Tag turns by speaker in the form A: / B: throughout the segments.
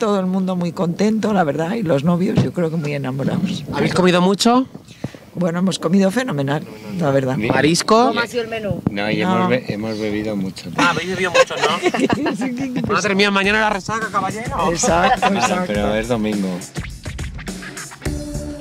A: Todo el mundo muy contento, la verdad, y los novios yo creo que muy enamorados. ¿Habéis comido mucho? Bueno, hemos comido fenomenal, la verdad. ¿Marisco? ¿Cómo ha
B: sido el menú? No, y hemos,
A: bebido mucho.
C: Ah, habéis bebido
D: mucho, ¿no? Madre mía, mañana la resaca, caballero.
C: Exacto, exacto. Pero es domingo.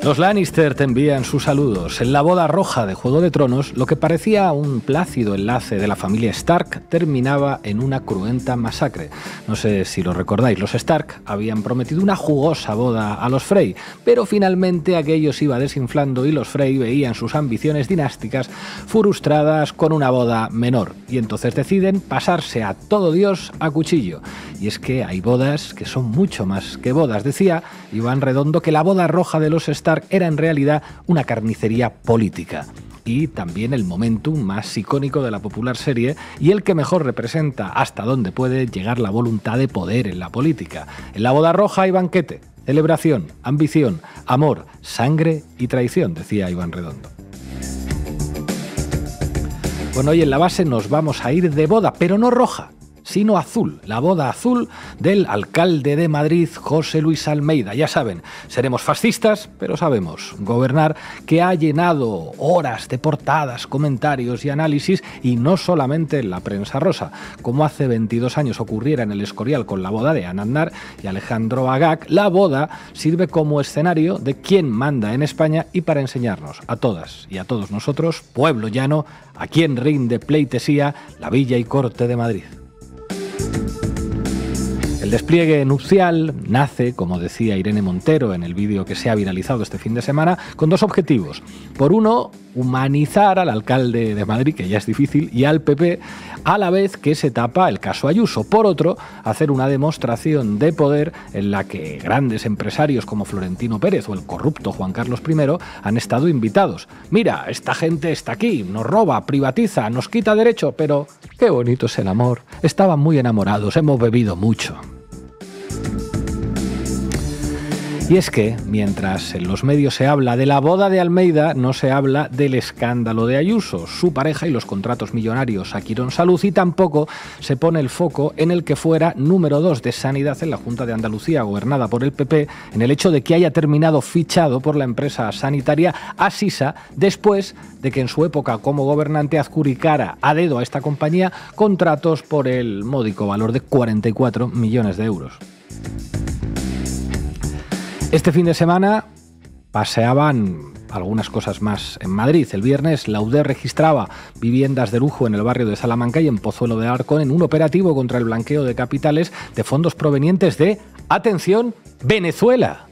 E: Los Lannister te envían sus saludos. En la boda roja de Juego de Tronos, lo que parecía un plácido enlace de la familia Stark terminaba en una cruenta masacre. No sé si lo recordáis, los Stark habían prometido una jugosa boda a los Frey, pero finalmente Aquellos se iba desinflando y los Frey veían sus ambiciones dinásticas frustradas con una boda menor. Y entonces deciden pasarse a todo Dios a cuchillo. Y es que hay bodas que son mucho más que bodas. Decía Iván Redondo que la boda roja de los Stark era en realidad una carnicería política y también el momentum más icónico de la popular serie y el que mejor representa hasta dónde puede llegar la voluntad de poder en la política. En la boda roja hay banquete, celebración, ambición, amor, sangre y traición, decía Iván Redondo. Bueno, hoy en la base nos vamos a ir de boda, pero no roja, sino azul, la boda azul del alcalde de Madrid, José Luis Almeida. Ya saben, seremos fascistas, pero sabemos gobernar, que ha llenado horas de portadas, comentarios y análisis, y no solamente en la prensa rosa, como hace 22 años ocurriera en el Escorial con la boda de Anandar y Alejandro Agac, la boda sirve como escenario de quién manda en España y para enseñarnos a todas y a todos nosotros, pueblo llano, a quién rinde pleitesía la villa y corte de Madrid. El despliegue nupcial nace, como decía Irene Montero en el vídeo que se ha viralizado este fin de semana, con dos objetivos. Por uno, humanizar al alcalde de Madrid, que ya es difícil, y al PP, a la vez que se tapa el caso Ayuso. Por otro, hacer una demostración de poder en la que grandes empresarios como Florentino Pérez o el corrupto Juan Carlos I han estado invitados. Mira, esta gente está aquí, nos roba, privatiza, nos quita derecho, pero qué bonito es el amor. Estaban muy enamorados, hemos bebido mucho. Y es que, mientras en los medios se habla de la boda de Almeida, no se habla del escándalo de Ayuso, su pareja y los contratos millonarios a Quirón Salud, y tampoco se pone el foco en el que fuera número dos de sanidad en la Junta de Andalucía, gobernada por el PP, en el hecho de que haya terminado fichado por la empresa sanitaria Asisa después de que en su época como gobernante azcuricara a dedo a esta compañía contratos por el módico valor de 44 millones de euros. Este fin de semana paseaban algunas cosas más en Madrid. El viernes, la UDE registraba viviendas de lujo en el barrio de Salamanca y en Pozuelo de Arcón en un operativo contra el blanqueo de capitales de fondos provenientes de, atención, Venezuela.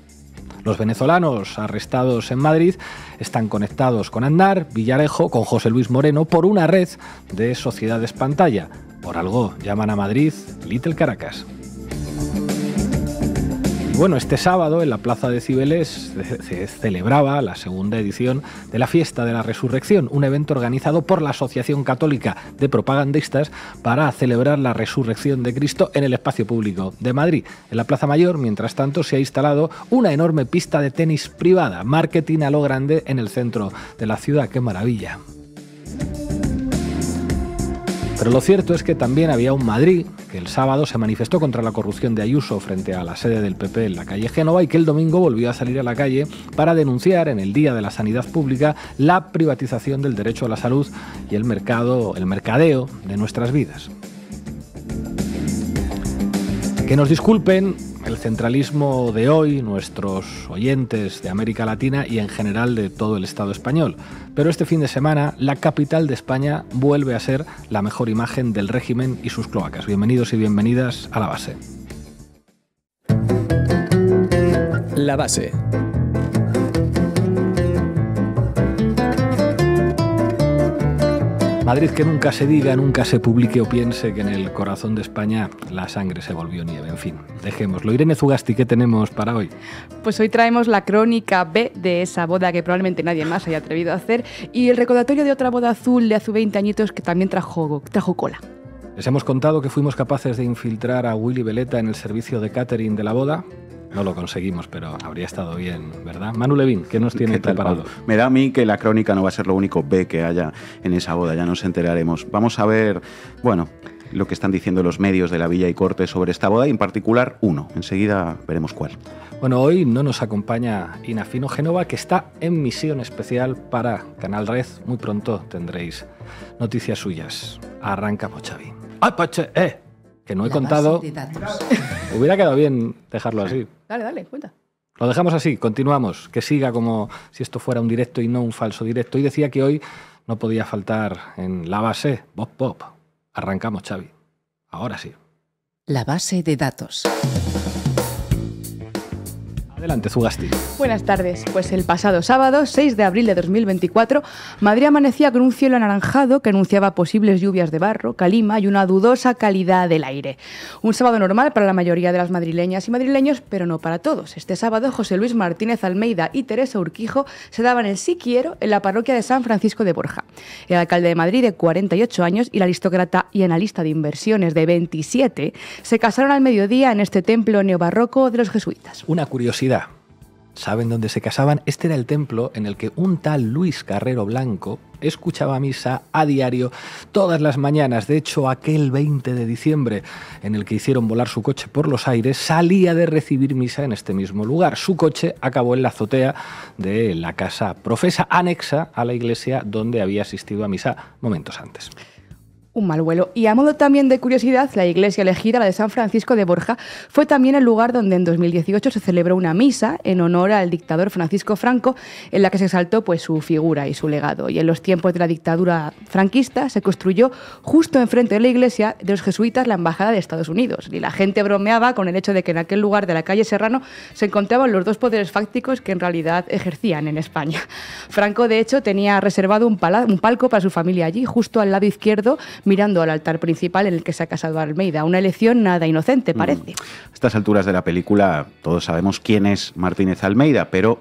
E: Los venezolanos arrestados en Madrid están conectados con Andar, Villarejo, con José Luis Moreno por una red de sociedades pantalla. Por algo llaman a Madrid Little Caracas bueno, este sábado en la plaza de Cibeles se celebraba la segunda edición de la Fiesta de la Resurrección, un evento organizado por la Asociación Católica de Propagandistas para celebrar la resurrección de Cristo en el espacio público de Madrid. En la Plaza Mayor, mientras tanto, se ha instalado una enorme pista de tenis privada, marketing a lo grande en el centro de la ciudad. ¡Qué maravilla! Pero lo cierto es que también había un Madrid que el sábado se manifestó contra la corrupción de Ayuso frente a la sede del PP en la calle Génova y que el domingo volvió a salir a la calle para denunciar en el Día de la Sanidad Pública la privatización del derecho a la salud y el mercado, el mercadeo de nuestras vidas. Que nos disculpen el centralismo de hoy, nuestros oyentes de América Latina y en general de todo el Estado español, pero este fin de semana la capital de España vuelve a ser la mejor imagen del régimen y sus cloacas. Bienvenidos y bienvenidas a la base. La base Madrid que nunca se diga, nunca se publique o piense que en el corazón de España la sangre se volvió nieve. En fin, dejémoslo. Irene Zugasti, ¿qué tenemos para hoy?
B: Pues hoy traemos la crónica B de esa boda que probablemente nadie más haya atrevido a hacer y el recordatorio de otra boda azul de hace 20 añitos que también trajo, cola.
E: Les hemos contado que fuimos capaces de infiltrar a Willy Veleta en el servicio de catering de la boda, no lo conseguimos, pero habría estado bien, ¿verdad? Manu Levín, ¿qué nos tiene preparado?
F: Me da a mí que la crónica no va a ser lo único B que haya en esa boda, ya nos enteraremos. Vamos a ver, bueno, lo que están diciendo los medios de la Villa y Corte sobre esta boda y en particular uno. Enseguida veremos cuál.
E: Bueno, hoy no nos acompaña Inafino Genova, que está en misión especial para Canal Red. Muy pronto tendréis noticias suyas. Arranca, Pochavi. ¡Ay, Poche! ¡Eh! que no he contado. Hubiera quedado bien dejarlo así.
B: Dale, dale, cuenta.
E: Lo dejamos así, continuamos, que siga como si esto fuera un directo y no un falso directo. Y decía que hoy no podía faltar en la base Bob Pop. Arrancamos, Xavi. Ahora sí.
A: La base de datos.
B: Buenas tardes. Pues el pasado sábado, 6 de abril de 2024, Madrid amanecía con un cielo anaranjado que anunciaba posibles lluvias de barro, calima y una dudosa calidad del aire. Un sábado normal para la mayoría de las madrileñas y madrileños, pero no para todos. Este sábado, José Luis Martínez Almeida y Teresa Urquijo se daban el sí quiero en la parroquia de San Francisco de Borja. El alcalde de Madrid, de 48 años, y la aristócrata y analista de inversiones de 27, se casaron al mediodía en este templo neobarroco de los jesuitas.
E: Una curiosidad saben dónde se casaban, este era el templo en el que un tal Luis Carrero Blanco escuchaba misa a diario todas las mañanas. De hecho, aquel 20 de diciembre en el que hicieron volar su coche por los aires, salía de recibir misa en este mismo lugar. Su coche acabó en la azotea de la casa profesa anexa a la iglesia donde había asistido a misa momentos antes
B: un mal vuelo. Y a modo también de curiosidad, la iglesia elegida, la de San Francisco de Borja, fue también el lugar donde en 2018 se celebró una misa en honor al dictador Francisco Franco, en la que se exaltó pues, su figura y su legado. Y en los tiempos de la dictadura franquista se construyó justo enfrente de la iglesia de los jesuitas la embajada de Estados Unidos. Y la gente bromeaba con el hecho de que en aquel lugar de la calle Serrano se encontraban los dos poderes fácticos que en realidad ejercían en España. Franco, de hecho, tenía reservado un palco para su familia allí, justo al lado izquierdo mirando al altar principal en el que se ha casado Almeida. Una elección nada inocente, mm. parece.
F: A estas alturas de la película todos sabemos quién es Martínez Almeida, pero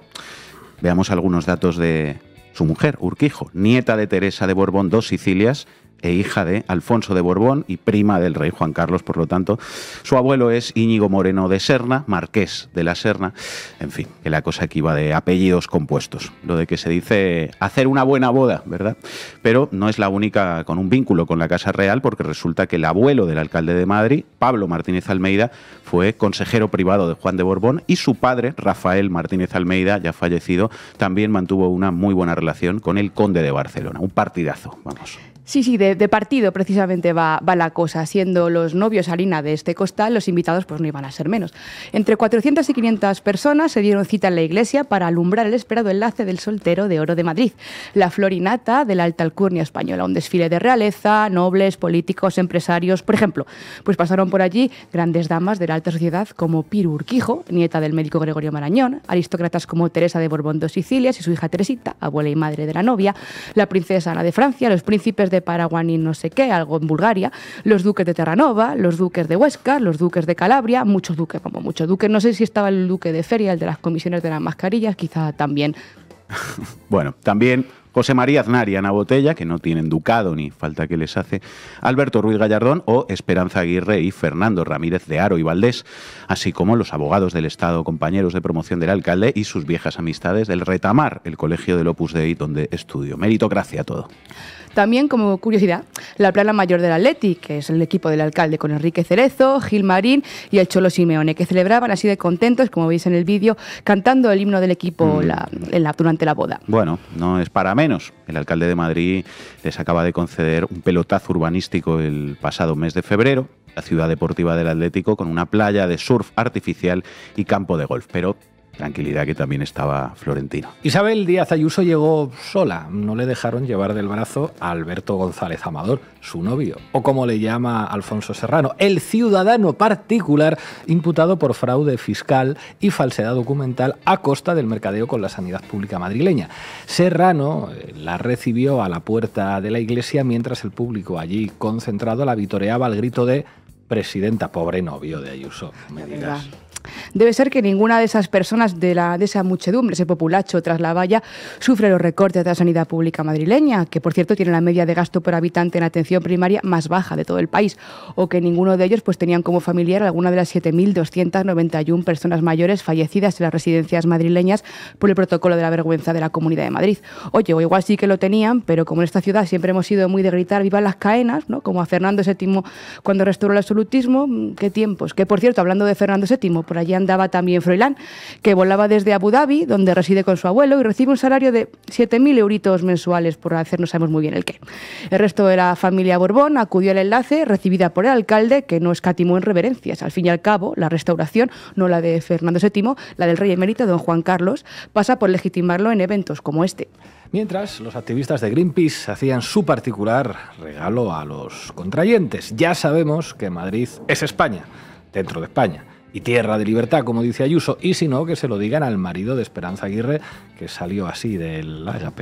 F: veamos algunos datos de su mujer, Urquijo, nieta de Teresa de Borbón dos Sicilias e hija de Alfonso de Borbón y prima del rey Juan Carlos, por lo tanto. Su abuelo es Íñigo Moreno de Serna, marqués de la Serna. En fin, que la cosa aquí va de apellidos compuestos. Lo de que se dice hacer una buena boda, ¿verdad? Pero no es la única con un vínculo con la Casa Real, porque resulta que el abuelo del alcalde de Madrid, Pablo Martínez Almeida, fue consejero privado de Juan de Borbón y su padre, Rafael Martínez Almeida, ya fallecido, también mantuvo una muy buena relación con el conde de Barcelona. Un partidazo, vamos.
B: Sí, sí, de de, partido precisamente va, la cosa, siendo los novios harina de este costal, los invitados pues no iban a ser menos. Entre 400 y 500 personas se dieron cita en la iglesia para alumbrar el esperado enlace del soltero de oro de Madrid, la florinata de la alta alcurnia española, un desfile de realeza, nobles, políticos, empresarios, por ejemplo, pues pasaron por allí grandes damas de la alta sociedad como Piru Urquijo, nieta del médico Gregorio Marañón, aristócratas como Teresa de Borbón dos Sicilias y su hija Teresita, abuela y madre de la novia, la princesa Ana de Francia, los príncipes de Paraguay, ni no sé qué, algo en Bulgaria, los duques de Terranova, los duques de Huesca, los duques de Calabria, muchos duques, como muchos duques. No sé si estaba el duque de Feria, el de las comisiones de las mascarillas, quizá también.
F: bueno, también José María Aznar y Ana Botella, que no tienen ducado ni falta que les hace, Alberto Ruiz Gallardón o Esperanza Aguirre y Fernando Ramírez de Aro y Valdés, así como los abogados del Estado, compañeros de promoción del alcalde y sus viejas amistades del Retamar, el colegio del Opus Dei donde estudió. Meritocracia todo.
B: También, como curiosidad, la plana mayor del Atlético, que es el equipo del alcalde con Enrique Cerezo, Gil Marín y el Cholo Simeone, que celebraban así de contentos, como veis en el vídeo, cantando el himno del equipo mm. durante la boda.
F: Bueno, no es para menos. El alcalde de Madrid les acaba de conceder un pelotazo urbanístico el pasado mes de febrero, la ciudad deportiva del Atlético, con una playa de surf artificial y campo de golf. Pero tranquilidad que también estaba Florentino.
E: Isabel Díaz Ayuso llegó sola, no le dejaron llevar del brazo a Alberto González Amador, su novio, o como le llama Alfonso Serrano, el ciudadano particular imputado por fraude fiscal y falsedad documental a costa del mercadeo con la sanidad pública madrileña. Serrano eh, la recibió a la puerta de la iglesia mientras el público allí concentrado la vitoreaba al grito de presidenta, pobre novio de Ayuso,
B: Debe ser que ninguna de esas personas de, esa muchedumbre, ese populacho tras la valla, sufre los recortes de la sanidad pública madrileña, que por cierto tiene la media de gasto por habitante en atención primaria más baja de todo el país, o que ninguno de ellos pues tenían como familiar alguna de las 7.291 personas mayores fallecidas en las residencias madrileñas por el protocolo de la vergüenza de la Comunidad de Madrid. Oye, o igual sí que lo tenían, pero como en esta ciudad siempre hemos sido muy de gritar viva las caenas, ¿no? como a Fernando VII cuando restauró el absolutismo, mm, qué tiempos. Que por cierto, hablando de Fernando VII, allí andaba también Froilán, que volaba desde Abu Dhabi, donde reside con su abuelo, y recibe un salario de 7.000 euritos mensuales por hacer no sabemos muy bien el qué. El resto de la familia Borbón acudió al enlace, recibida por el alcalde, que no escatimó en reverencias. Al fin y al cabo, la restauración, no la de Fernando VII, la del rey emérito don Juan Carlos, pasa por legitimarlo en eventos como este.
E: Mientras, los activistas de Greenpeace hacían su particular regalo a los contrayentes. Ya sabemos que Madrid es España, dentro de España y tierra de libertad, como dice Ayuso, y si no, que se lo digan al marido de Esperanza Aguirre, que salió así del AYAP.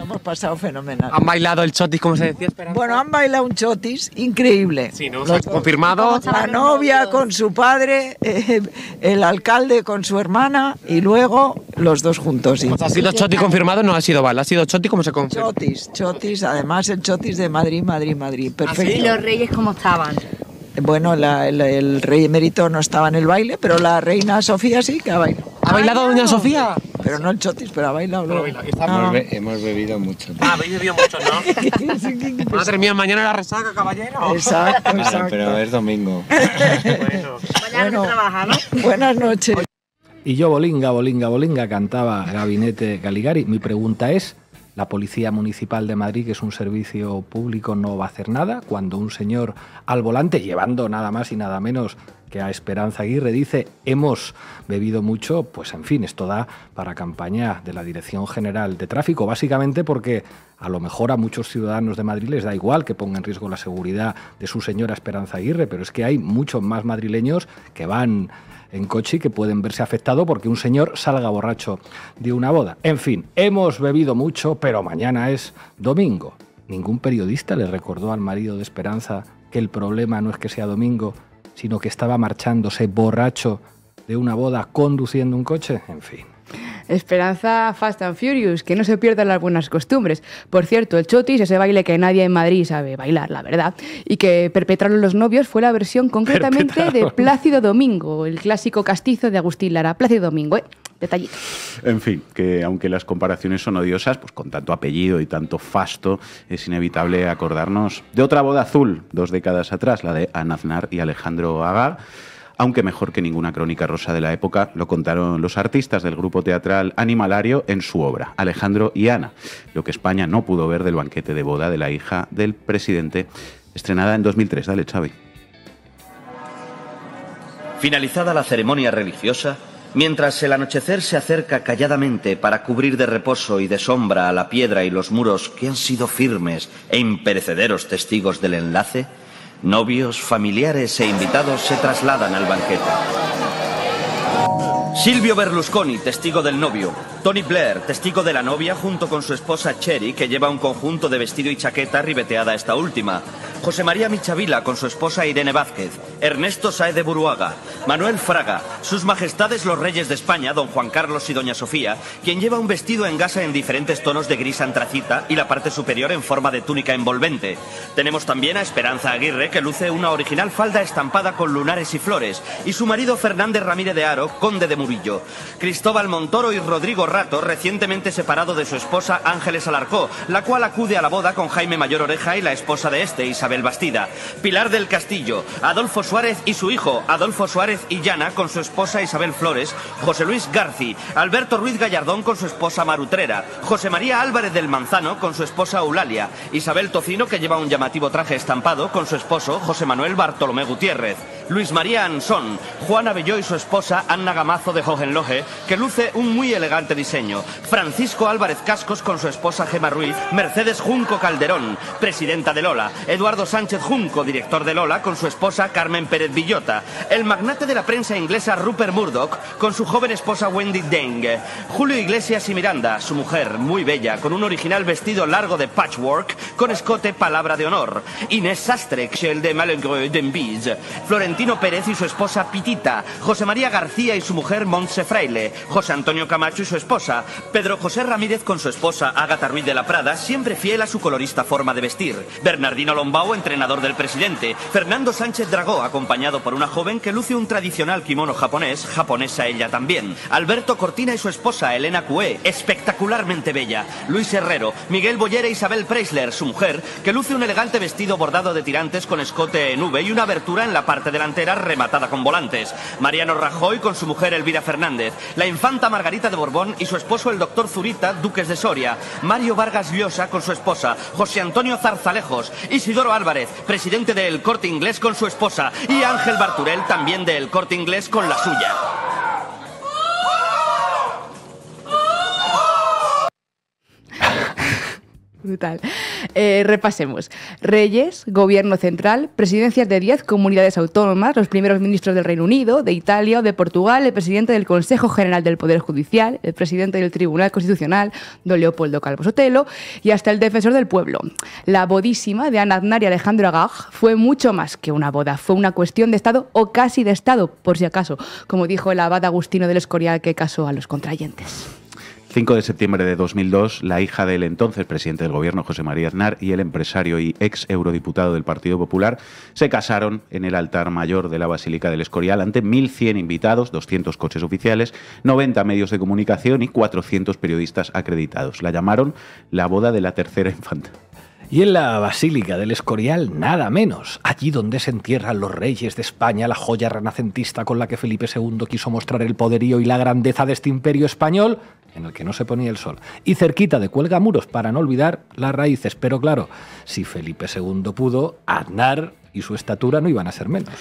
A: Hemos pasado fenomenal. Han bailado el chotis, como se decía. Esperanza? Bueno, han bailado un chotis increíble. Sí, ¿no? confirmado. La novia con su padre, eh, el alcalde con su hermana y luego los dos juntos. ¿sí? ha sido chotis confirmado, no ha
D: sido bala, ha sido chotis como se confirma.
A: Chotis, chotis, además el chotis de Madrid, Madrid, Madrid. Perfecto. ¿Y los reyes cómo estaban? bueno, el rey emérito no estaba en el baile, pero la reina Sofía sí que ha bailado. ¿Ha bailado doña Sofía? Pero no el chotis, pero ha bailado. hemos, ah. hemos, bebido mucho. Ah, habéis bebido mucho,
C: ¿no? Madre mía, mañana la resaca, caballero.
B: Exacto, exacto.
G: pero es domingo.
B: bueno. Mañana ¿no?
E: Buenas noches. Y yo, Bolinga, Bolinga, Bolinga, cantaba Gabinete Caligari. Mi pregunta es, la Policía Municipal de Madrid, que es un servicio público, no va a hacer nada cuando un señor al volante, llevando nada más y nada menos que a Esperanza Aguirre dice hemos bebido mucho, pues en fin, esto da para campaña de la Dirección General de Tráfico, básicamente porque a lo mejor a muchos ciudadanos de Madrid les da igual que ponga en riesgo la seguridad de su señora Esperanza Aguirre, pero es que hay muchos más madrileños que van en coche y que pueden verse afectados porque un señor salga borracho de una boda. En fin, hemos bebido mucho, pero mañana es domingo. Ningún periodista le recordó al marido de Esperanza que el problema no es que sea domingo, sino que estaba marchándose borracho de una boda conduciendo un coche. En fin.
B: Esperanza Fast and Furious, que no se pierdan las buenas costumbres. Por cierto, el chotis, ese baile que nadie en Madrid sabe bailar, la verdad, y que perpetraron los novios fue la versión concretamente de Plácido Domingo, el clásico castizo de Agustín Lara. Plácido Domingo, ¿eh? Detallito.
F: En fin, que aunque las comparaciones son odiosas, pues con tanto apellido y tanto fasto, es inevitable acordarnos de otra boda azul, dos décadas atrás, la de Anaznar y Alejandro Agar aunque mejor que ninguna crónica rosa de la época, lo contaron los artistas del grupo teatral Animalario en su obra, Alejandro y Ana, lo que España no pudo ver del banquete de boda de la hija del presidente, estrenada en 2003. Dale, Xavi.
H: Finalizada la ceremonia religiosa, mientras el anochecer se acerca calladamente para cubrir de reposo y de sombra a la piedra y los muros que han sido firmes e imperecederos testigos del enlace, Novios, familiares e invitados se trasladan al banquete. Silvio Berlusconi, testigo del novio. Tony Blair, testigo de la novia, junto con su esposa Cherry, que lleva un conjunto de vestido y chaqueta ribeteada esta última. José María Michavila, con su esposa Irene Vázquez. Ernesto Sae de Buruaga. Manuel Fraga. Sus majestades los reyes de España, don Juan Carlos y doña Sofía, quien lleva un vestido en gasa en diferentes tonos de gris antracita y la parte superior en forma de túnica envolvente. Tenemos también a Esperanza Aguirre, que luce una original falda estampada con lunares y flores. Y su marido Fernández Ramírez de Aro, conde de Murillo. Cristóbal Montoro y Rodrigo Rato, recientemente separado de su esposa Ángeles Alarcó, la cual acude a la boda con Jaime Mayor Oreja y la esposa de este, Isabel Bastida. Pilar del Castillo, Adolfo Suárez y su hijo, Adolfo Suárez y Llana, con su esposa Isabel Flores, José Luis Garci, Alberto Ruiz Gallardón con su esposa Marutrera, José María Álvarez del Manzano con su esposa Eulalia, Isabel Tocino, que lleva un llamativo traje estampado, con su esposo José Manuel Bartolomé Gutiérrez, Luis María Ansón, Juana Belló y su esposa Anna Gamazo de Hohenlohe, que luce un muy elegante diseño. Francisco Álvarez Cascos con su esposa Gema Ruiz, Mercedes Junco Calderón, presidenta de Lola, Eduardo Sánchez Junco, director de Lola, con su esposa Carmen Pérez Villota, el magnate de la prensa inglesa Rupert Murdoch, con su joven esposa Wendy Deng, Julio Iglesias y Miranda, su mujer, muy bella, con un original vestido largo de patchwork, con escote palabra de honor, Inés Sastre, el de Malengreux Florentino Pérez y su esposa Pitita, José María García y su mujer Montse Fraile, José Antonio Camacho y su esposa, Pedro José Ramírez con su esposa Ágata Ruiz de la Prada, siempre fiel a su colorista forma de vestir, Bernardino Lombao, entrenador del presidente, Fernando Sánchez Dragó, acompañado por una joven que luce un tradicional kimono japonés, japonesa ella también, Alberto Cortina y su esposa Elena Cue, espectacularmente bella, Luis Herrero, Miguel Boyer e Isabel Preisler, su mujer, que luce un elegante vestido bordado de tirantes con escote en V y una abertura en la parte delantera rematada con volantes, Mariano Rajoy con su mujer Elvira Fernández, la infanta Margarita de Borbón y su esposo el doctor Zurita, duques de Soria, Mario Vargas Llosa con su esposa, José Antonio Zarzalejos, Isidoro Álvarez, presidente del Corte Inglés con su esposa y Ángel Barturel también del Corte Inglés con la suya.
B: Brutal. Eh, repasemos. Reyes, gobierno central, presidencias de 10 comunidades autónomas, los primeros ministros del Reino Unido, de Italia o de Portugal, el presidente del Consejo General del Poder Judicial, el presidente del Tribunal Constitucional, don Leopoldo Calvo Sotelo, y hasta el defensor del pueblo. La bodísima de Ana Aznar y Alejandro Agag fue mucho más que una boda, fue una cuestión de Estado o casi de Estado, por si acaso, como dijo el abad Agustino del Escorial que casó a los contrayentes.
F: 5 de septiembre de 2002, la hija del entonces presidente del gobierno, José María Aznar, y el empresario y ex eurodiputado del Partido Popular se casaron en el altar mayor de la Basílica del Escorial ante 1.100 invitados, 200 coches oficiales, 90 medios de comunicación y 400 periodistas acreditados. La llamaron la boda de la tercera infanta.
E: Y en la Basílica del Escorial, nada menos, allí donde se entierran los reyes de España, la joya renacentista con la que Felipe II quiso mostrar el poderío y la grandeza de este imperio español, en el que no se ponía el sol, y cerquita de cuelga muros para no olvidar las raíces. Pero claro, si Felipe II pudo, Aznar y su estatura no iban a ser menos.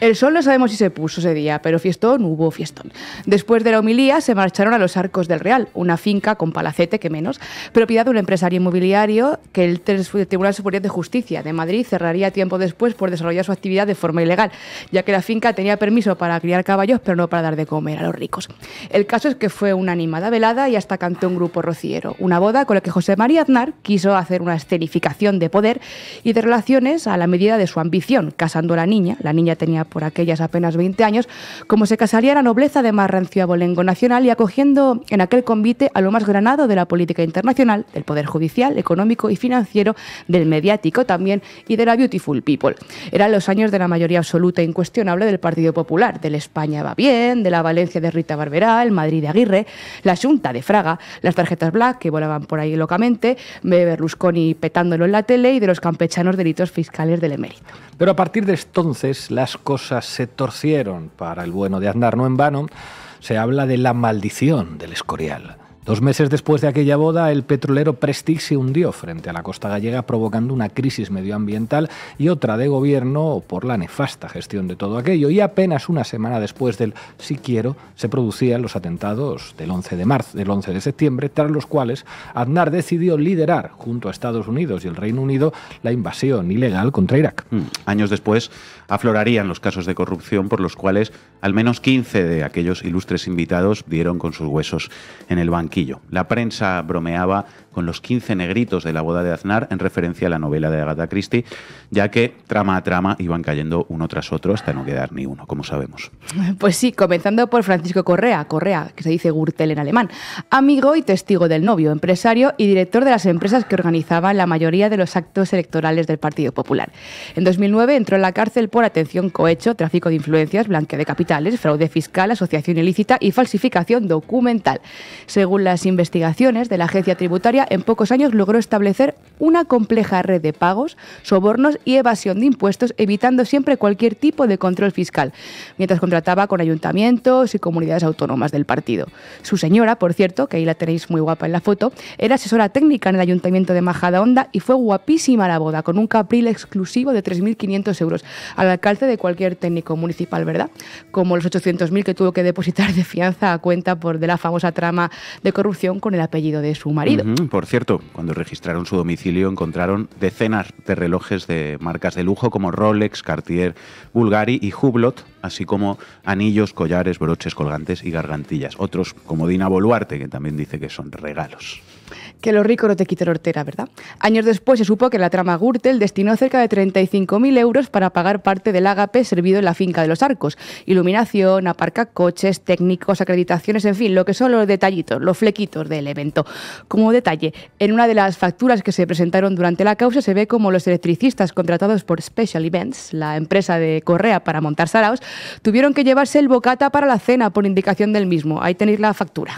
B: El sol no sabemos si se puso ese día, pero fiestón hubo fiestón. Después de la homilía se marcharon a los Arcos del Real, una finca con palacete que menos, propiedad de un empresario inmobiliario que el Tribunal Superior de Justicia de Madrid cerraría tiempo después por desarrollar su actividad de forma ilegal, ya que la finca tenía permiso para criar caballos, pero no para dar de comer a los ricos. El caso es que fue una animada velada y hasta cantó un grupo rociero, una boda con la que José María Aznar quiso hacer una escenificación de poder y de relaciones a la medida de su su ambición, casando a la niña, la niña tenía por aquellas apenas 20 años, como se casaría la nobleza de Marrancio abolengo nacional y acogiendo en aquel convite a lo más granado de la política internacional, del poder judicial, económico y financiero, del mediático también y de la beautiful people. Eran los años de la mayoría absoluta e incuestionable del Partido Popular, del España va bien, de la Valencia de Rita Barberá, el Madrid de Aguirre, la Junta de Fraga, las tarjetas black que volaban por ahí locamente, Berlusconi petándolo en la tele y de los campechanos delitos fiscales del emérito.
E: Pero a partir de entonces las cosas se torcieron para el bueno de andar no en vano. Se habla de la maldición del Escorial. Dos meses después de aquella boda, el petrolero Prestige se hundió frente a la costa gallega, provocando una crisis medioambiental y otra de gobierno por la nefasta gestión de todo aquello. Y apenas una semana después del Si quiero, se producían los atentados del 11 de marzo, del 11 de septiembre, tras los cuales Aznar decidió liderar, junto a Estados Unidos y el Reino Unido, la invasión ilegal contra Irak.
F: Mm. Años después aflorarían los casos de corrupción por los cuales al menos 15 de aquellos ilustres invitados dieron con sus huesos en el banco la prensa bromeaba con los 15 negritos de la boda de Aznar en referencia a la novela de Agatha Christie, ya que trama a trama iban cayendo uno tras otro hasta no quedar ni uno, como sabemos.
B: Pues sí, comenzando por Francisco Correa, Correa, que se dice Gürtel en alemán, amigo y testigo del novio, empresario y director de las empresas que organizaban la mayoría de los actos electorales del Partido Popular. En 2009 entró en la cárcel por atención cohecho, tráfico de influencias, blanqueo de capitales, fraude fiscal, asociación ilícita y falsificación documental. Según las investigaciones de la agencia tributaria, en pocos años logró establecer una compleja red de pagos, sobornos y evasión de impuestos, evitando siempre cualquier tipo de control fiscal, mientras contrataba con ayuntamientos y comunidades autónomas del partido. Su señora, por cierto, que ahí la tenéis muy guapa en la foto, era asesora técnica en el ayuntamiento de Majadahonda y fue guapísima la boda, con un capril exclusivo de 3.500 euros, al alcance de cualquier técnico municipal, ¿verdad? Como los 800.000 que tuvo que depositar de fianza a cuenta por de la famosa trama de corrupción con el apellido de su marido.
F: Por cierto, cuando registraron su domicilio encontraron decenas de relojes de marcas de lujo como Rolex, Cartier, Bulgari y Hublot, así como anillos, collares, broches colgantes y gargantillas. Otros como Dina Boluarte, que también dice que son regalos.
B: Que lo rico no te quita la hortera, ¿verdad? Años después se supo que la trama Gürtel destinó cerca de 35.000 euros para pagar parte del ágape servido en la finca de los arcos. Iluminación, aparca coches, técnicos, acreditaciones, en fin, lo que son los detallitos, los flequitos del evento. Como detalle, en una de las facturas que se presentaron durante la causa se ve como los electricistas contratados por Special Events, la empresa de Correa para montar saraos, tuvieron que llevarse el bocata para la cena por indicación del mismo. Ahí tenéis la factura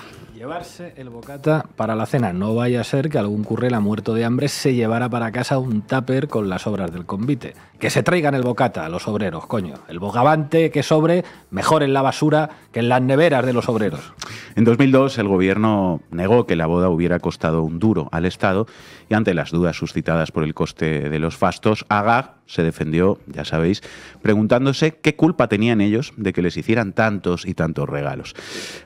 E: llevarse el bocata para la cena. No vaya a ser que algún currela muerto de hambre se llevara para casa un tupper con las obras del convite. Que se traigan el bocata a los obreros, coño. El bogavante que sobre, mejor en la basura que en las neveras de los obreros.
F: En 2002 el gobierno negó que la boda hubiera costado un duro al Estado y ante las dudas suscitadas por el coste de los fastos, Agag se defendió, ya sabéis, preguntándose qué culpa tenían ellos de que les hicieran tantos y tantos regalos.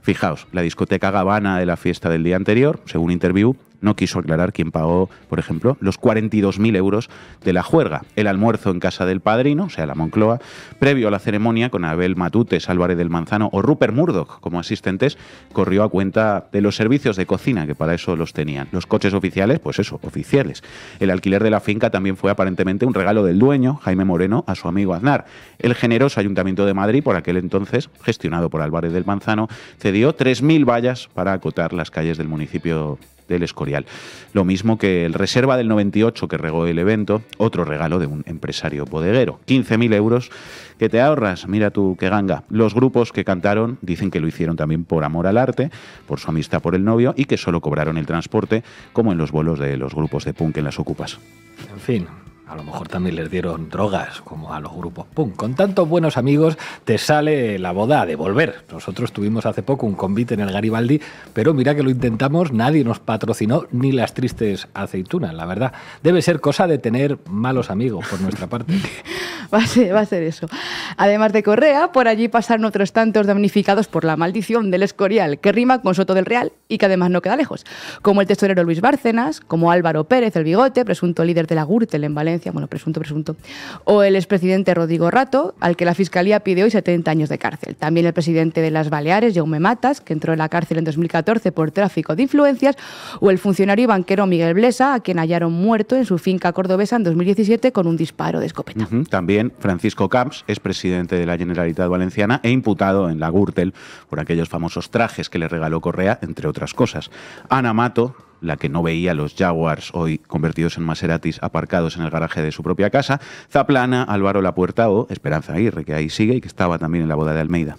F: Fijaos, la discoteca Gabana de la fiesta del día anterior, según Interview, no quiso aclarar quién pagó, por ejemplo, los 42.000 euros de la juerga, el almuerzo en casa del padrino, o sea, la Moncloa, previo a la ceremonia con Abel Matutes, Álvarez del Manzano o Rupert Murdoch como asistentes, corrió a cuenta de los servicios de cocina, que para eso los tenían. Los coches oficiales, pues eso, oficiales. El alquiler de la finca también fue aparentemente un regalo del dueño, Jaime Moreno, a su amigo Aznar. El generoso Ayuntamiento de Madrid, por aquel entonces, gestionado por Álvarez del Manzano, cedió 3.000 vallas para acotar las calles del municipio del Escorial. Lo mismo que el Reserva del 98 que regó el evento, otro regalo de un empresario bodeguero. 15.000 euros que te ahorras, mira tú qué ganga. Los grupos que cantaron dicen que lo hicieron también por amor al arte, por su amistad por el novio y que solo cobraron el transporte, como en los vuelos de los grupos de punk en las ocupas.
E: En fin, a lo mejor también les dieron drogas, como a los grupos punk. Con tantos buenos amigos te sale la boda de volver Nosotros tuvimos hace poco un convite en el Garibaldi, pero mira que lo intentamos, nadie nos patrocinó ni las tristes aceitunas, la verdad. Debe ser cosa de tener malos amigos por nuestra parte.
B: va, a ser, va a ser eso. Además de Correa, por allí pasaron otros tantos damnificados por la maldición del Escorial, que rima con Soto del Real y que además no queda lejos, como el tesorero Luis Bárcenas, como Álvaro Pérez, el bigote, presunto líder de la Gürtel en Valencia bueno, presunto, presunto, o el expresidente Rodrigo Rato, al que la Fiscalía pide hoy 70 años de cárcel. También el presidente de las Baleares, Jaume Matas, que entró en la cárcel en 2014 por tráfico de influencias, o el funcionario y banquero Miguel Blesa, a quien hallaron muerto en su finca cordobesa en 2017 con un disparo de escopeta.
F: También Francisco Camps es presidente de la Generalitat Valenciana e imputado en la Gürtel por aquellos famosos trajes que le regaló Correa, entre otras cosas. Ana Mato, la que no veía los Jaguars hoy convertidos en Maseratis aparcados en el garaje de su propia casa, Zaplana, Álvaro o Esperanza Aguirre, que ahí sigue y que estaba también en la boda de Almeida.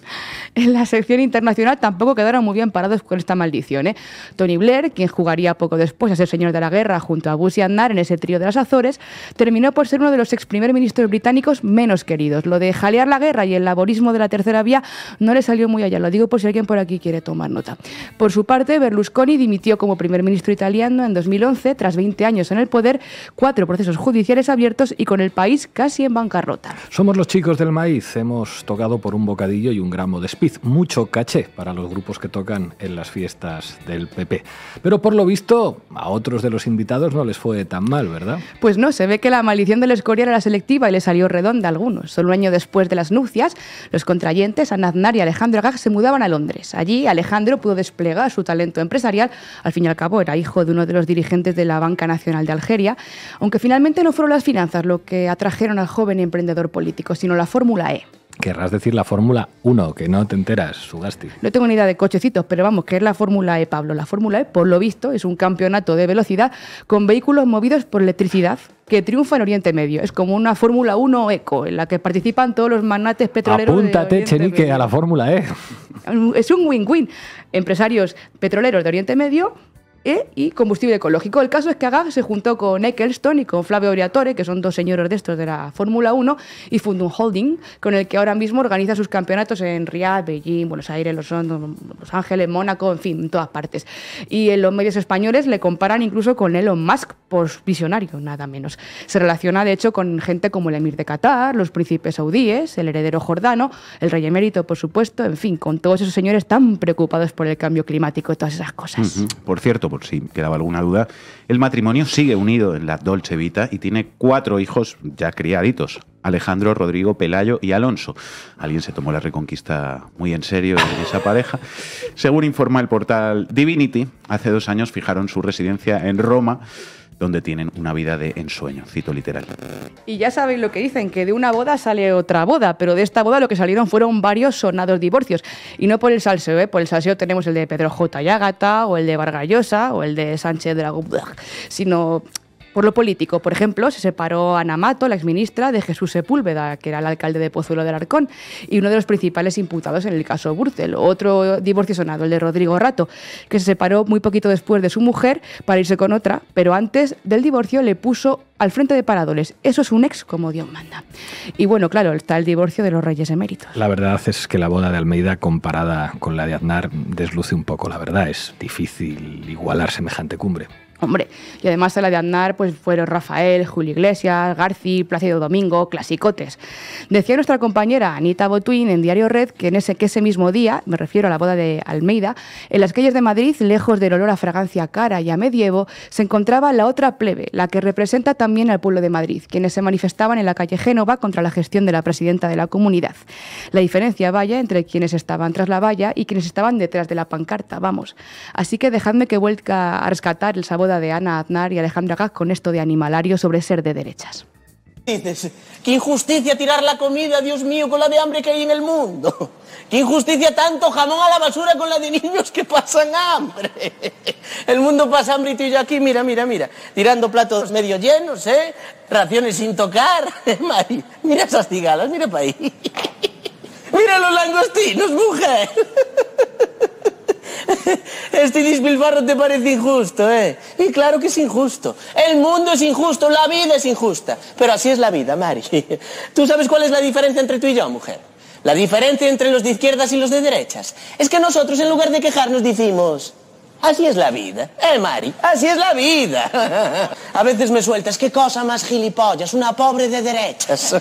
B: En la sección internacional tampoco quedaron muy bien parados con esta maldición. ¿eh? Tony Blair, quien jugaría poco después a ser señor de la guerra junto a Bush y Andar en ese trío de las Azores, terminó por ser uno de los ex primer ministros británicos menos queridos. Lo de jalear la guerra y el laborismo de la tercera vía no le salió muy allá. Lo digo por si alguien por aquí quiere tomar nota. Por su parte, Berlusconi dimitió como primer ministro italiano en 2011, tras 20 años en el poder, cuatro procesos judiciales abiertos y con el país casi en bancarrota.
E: Somos los chicos del maíz, hemos tocado por un bocadillo y un gramo de spitz. mucho caché para los grupos que tocan en las fiestas del PP. Pero por lo visto, a otros de los invitados no les fue tan mal, ¿verdad?
B: Pues no, se ve que la maldición del escorial era selectiva y le salió redonda a algunos. Solo un año después de las nupcias, los contrayentes, anaznar y Alejandro Agag, se mudaban a Londres. Allí Alejandro pudo desplegar su talento empresarial, al fin y al cabo era hijo de uno de los dirigentes de la Banca Nacional de Algeria, aunque finalmente no fueron las finanzas lo que atrajeron al joven emprendedor político, sino la Fórmula E.
E: Querrás decir la Fórmula 1, que no te enteras, Sugasti.
B: No tengo ni idea de cochecitos, pero vamos, que es la Fórmula E, Pablo. La Fórmula E, por lo visto, es un campeonato de velocidad con vehículos movidos por electricidad que triunfa en Oriente Medio. Es como una Fórmula 1 eco, en la que participan todos los magnates petroleros. Apúntate, de Chenique, Medio.
E: a la Fórmula E.
B: Es un win-win. Empresarios petroleros de Oriente Medio ¿Eh? y combustible ecológico. El caso es que Agag se juntó con Eccleston y con Flavio Oriatore, que son dos señores de estos de la Fórmula 1, y fundó un holding con el que ahora mismo organiza sus campeonatos en Riyadh, Beijing, Buenos Aires, Los, Ángeles, Mónaco, en fin, en todas partes. Y en los medios españoles le comparan incluso con Elon Musk por visionario, nada menos. Se relaciona, de hecho, con gente como el emir de Qatar, los príncipes saudíes, el heredero jordano, el rey emérito, por supuesto, en fin, con todos esos señores tan preocupados por el cambio climático y todas esas
F: cosas. Por cierto, por si quedaba alguna duda, el matrimonio sigue unido en la Dolce Vita y tiene cuatro hijos ya criaditos. Alejandro, Rodrigo, Pelayo y Alonso. Alguien se tomó la reconquista muy en serio de esa pareja. Según informa el portal Divinity, hace dos años fijaron su residencia en Roma donde tienen una vida de ensueño, cito literal.
B: Y ya sabéis lo que dicen, que de una boda sale otra boda, pero de esta boda lo que salieron fueron varios sonados divorcios. Y no por el salseo, ¿eh? por el salseo tenemos el de Pedro J. Yágata, o el de Vargallosa, o el de Sánchez de la sino por lo político, por ejemplo, se separó Ana Mato, la exministra, de Jesús Sepúlveda, que era el alcalde de Pozuelo del Arcón y uno de los principales imputados en el caso Burcel. Otro divorcio sonado, el de Rodrigo Rato, que se separó muy poquito después de su mujer para irse con otra, pero antes del divorcio le puso al frente de Paradoles. Eso es un ex como Dios manda. Y bueno, claro, está el divorcio de los reyes eméritos.
E: La verdad es que la boda de Almeida comparada con la de Aznar desluce un poco, la verdad. Es difícil igualar semejante cumbre.
B: Hombre, y además a la de Andar, pues fueron Rafael, Julio Iglesias, Garci, Plácido Domingo, clasicotes. Decía nuestra compañera Anita Botuín en Diario Red que en ese, que ese mismo día, me refiero a la boda de Almeida, en las calles de Madrid, lejos del olor a fragancia cara y a medievo, se encontraba la otra plebe, la que representa también al pueblo de Madrid, quienes se manifestaban en la calle Génova contra la gestión de la presidenta de la comunidad. La diferencia, vaya, entre quienes estaban tras la valla y quienes estaban detrás de la pancarta, vamos. Así que dejadme que vuelva a rescatar el sabor de Ana Aznar y Alejandra gas con esto de animalario sobre ser de derechas.
D: Dices, qué injusticia tirar la comida, Dios mío, con la de hambre que hay en el mundo. Qué injusticia tanto jamón a la basura con la de niños que pasan hambre. El mundo pasa hambre y tú y yo aquí, mira, mira, mira, tirando platos medio llenos, ¿eh? Raciones sin tocar. ¿eh, mira esas cigalas, mira para ahí. Mira los langostinos, mujer. Este disbilbarro te parece injusto, ¿eh? Y claro que es injusto. El mundo es injusto, la vida es injusta. Pero así es la vida, Mari. ¿Tú sabes cuál es la diferencia entre tú y yo, mujer? La diferencia entre los de izquierdas y los de derechas es que nosotros en lugar de quejarnos decimos... Así es la vida, eh, Mari, así es la vida. A veces me sueltas, qué cosa más gilipollas, una pobre de derechas.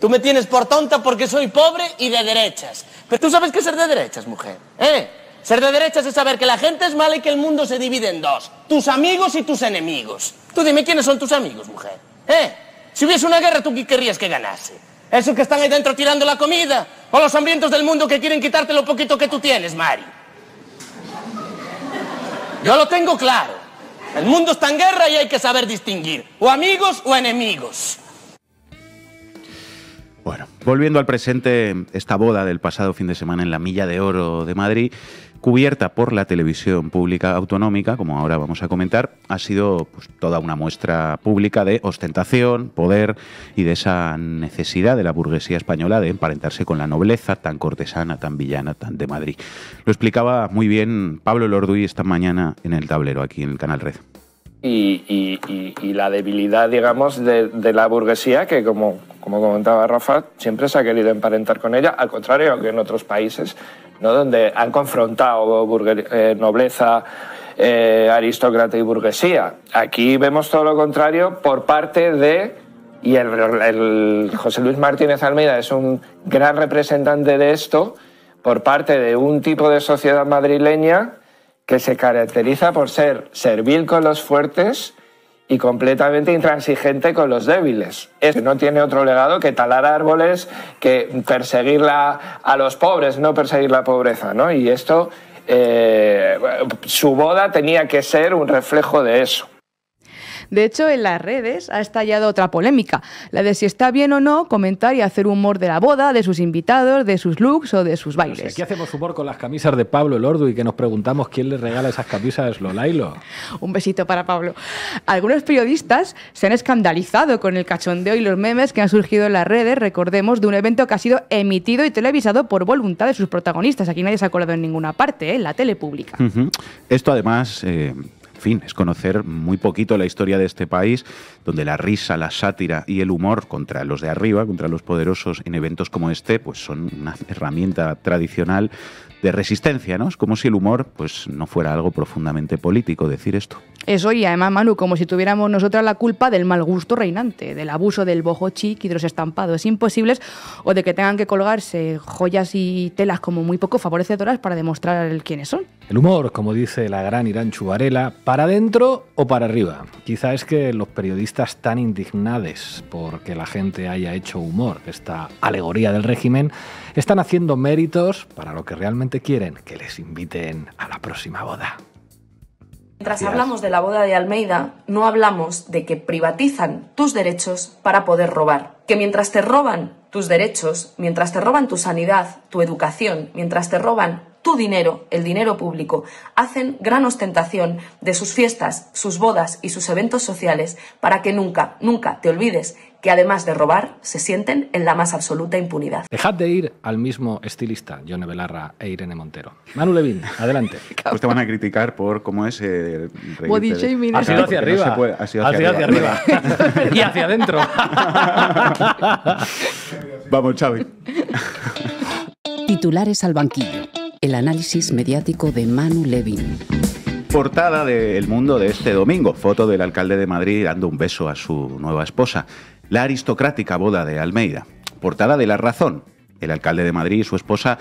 D: Tú me tienes por tonta porque soy pobre y de derechas. Pero tú sabes qué es ser de derechas, mujer, ¿eh? Ser de derechas es saber que la gente es mala y que el mundo se divide en dos. Tus amigos y tus enemigos. Tú dime quiénes son tus amigos, mujer. ¿Eh? Si hubiese una guerra, ¿tú qué querrías que ganase? ¿Esos que están ahí dentro tirando la comida? ¿O los hambrientos del mundo que quieren quitarte lo poquito que tú tienes, Mari? Yo lo tengo claro. El mundo está en guerra y hay que saber distinguir. O amigos o enemigos.
F: Bueno, volviendo al presente, esta boda del pasado fin de semana en la Milla de Oro de Madrid cubierta por la televisión pública autonómica, como ahora vamos a comentar, ha sido pues, toda una muestra pública de ostentación, poder y de esa necesidad de la burguesía española de emparentarse con la nobleza tan cortesana, tan villana, tan de Madrid. Lo explicaba muy bien Pablo Lorduy esta mañana en el tablero, aquí en el Canal Red.
E: Y, y, la debilidad, digamos, de, de la burguesía que, como como comentaba Rafa, siempre se ha querido emparentar con ella, al contrario que en otros países, ¿no? donde han confrontado eh, nobleza, eh, aristócrata y burguesía. Aquí vemos todo lo contrario por parte de... Y el José Luis Martínez Almeida es un gran representante de esto por parte de un tipo de sociedad madrileña que se caracteriza por ser servil con los fuertes, y completamente intransigente con los débiles. no tiene otro legado que talar árboles, que perseguir a los pobres, no perseguir la pobreza. ¿no? Y esto, eh, su boda tenía que ser un reflejo de
B: eso. De hecho, en las redes ha estallado otra polémica, la de si está bien o no comentar y hacer humor de la boda, de sus invitados, de sus looks o de sus bailes.
E: aquí hacemos humor
B: con las camisas de Pablo Ordu y que nos preguntamos quién le regala esas camisas, Lolailo. Un besito para Pablo. Algunos periodistas se han escandalizado con el cachondeo y los memes que han surgido en las redes, recordemos, de un evento que ha sido emitido y televisado por voluntad de sus protagonistas. Aquí nadie se ha colado en ninguna parte, ¿eh? en la tele pública.
F: Esto además... Eh, en fin, es conocer muy poquito la historia de este país, donde la risa, la sátira y el humor contra los de arriba, contra los poderosos en eventos como este, pues son una herramienta tradicional de resistencia, ¿no? Es como si el humor pues, no fuera algo profundamente político decir esto.
B: Eso y además, Manu, como si tuviéramos nosotras la culpa del mal gusto reinante, del abuso del bojo chic y de los estampados imposibles o de que tengan que colgarse joyas y telas como muy poco favorecedoras para demostrar quiénes son.
E: El humor, como dice la gran Irán Chubarela, para adentro o para arriba. Quizá es que los periodistas tan indignados porque la gente haya hecho humor, esta alegoría del régimen, están haciendo méritos para lo que realmente quieren que les inviten a la próxima boda.
A: Mientras hablamos de la boda de
B: Almeida, no hablamos de que privatizan tus derechos para poder robar. Que mientras te roban tus derechos, mientras te roban tu sanidad, tu educación, mientras te roban tu dinero, el dinero público, hacen gran ostentación de sus fiestas, sus bodas y sus eventos sociales para que nunca, nunca te olvides que además de robar, se
A: sienten en la más absoluta impunidad.
F: Dejad
E: de ir al mismo estilista, Yone Belarra e Irene
F: Montero. Manu Levin, adelante. pues te van a criticar por cómo es... Eh, ah, ha sido hacia arriba. ha sido hacia, arriba. y hacia adentro. Vamos, Xavi.
A: Titulares al banquillo. El análisis mediático de Manu Levin
F: portada del mundo de este domingo. Foto del alcalde de Madrid dando un beso a su nueva esposa. La aristocrática boda de Almeida. Portada de La Razón. El alcalde de Madrid y su esposa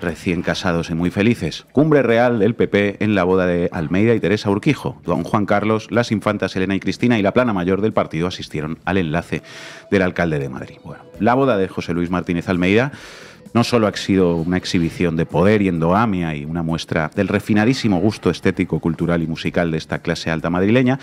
F: recién casados y muy felices. Cumbre real del PP en la boda de Almeida y Teresa Urquijo. Don Juan Carlos, las infantas Elena y Cristina y la plana mayor del partido asistieron al enlace del alcalde de Madrid. Bueno, la boda de José Luis Martínez Almeida no solo ha sido una exhibición de poder y endoamia... y una muestra del refinadísimo gusto estético, cultural y musical de esta clase alta madrileña,